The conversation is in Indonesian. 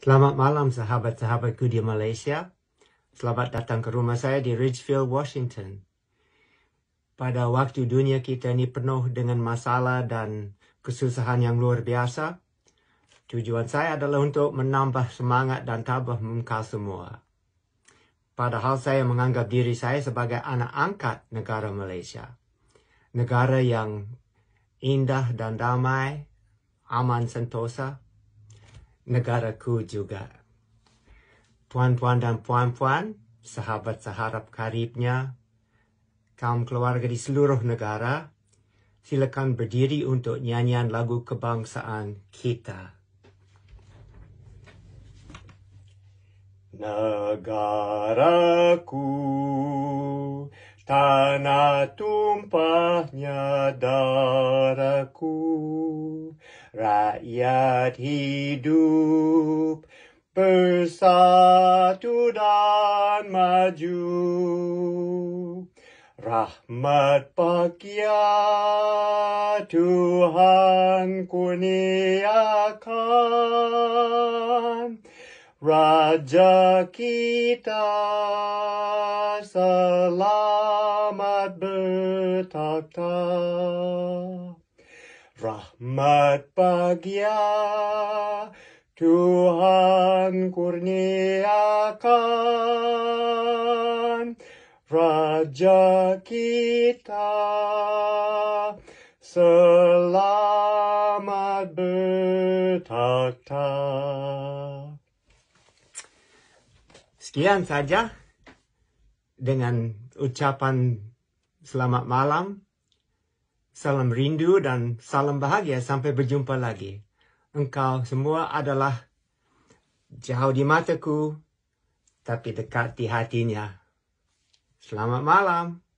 Selamat malam sahabat-sahabatku di Malaysia. Selamat datang ke rumah saya di Ridgefield, Washington. Pada waktu dunia kita ini penuh dengan masalah dan kesusahan yang luar biasa, tujuan saya adalah untuk menambah semangat dan tabah muka semua. Padahal saya menganggap diri saya sebagai anak angkat negara Malaysia. Negara yang indah dan damai, aman sentosa, negaraku juga. Tuan-tuan dan puan-puan, sahabat seharap karibnya, kaum keluarga di seluruh negara, silakan berdiri untuk nyanyian lagu kebangsaan kita. Negaraku, tanah tumpahnya darahku rakyat hidup bersatu dan maju. Rahmat bahagia Tuhan kuniakan, Raja kita selamat bertakhta Rahmat bahagia Tuhan kurniakan Raja kita selamat bertata. Sekian saja dengan ucapan selamat malam Salam rindu dan salam bahagia sampai berjumpa lagi. Engkau semua adalah jauh di mataku, tapi dekat di hatinya. Selamat malam.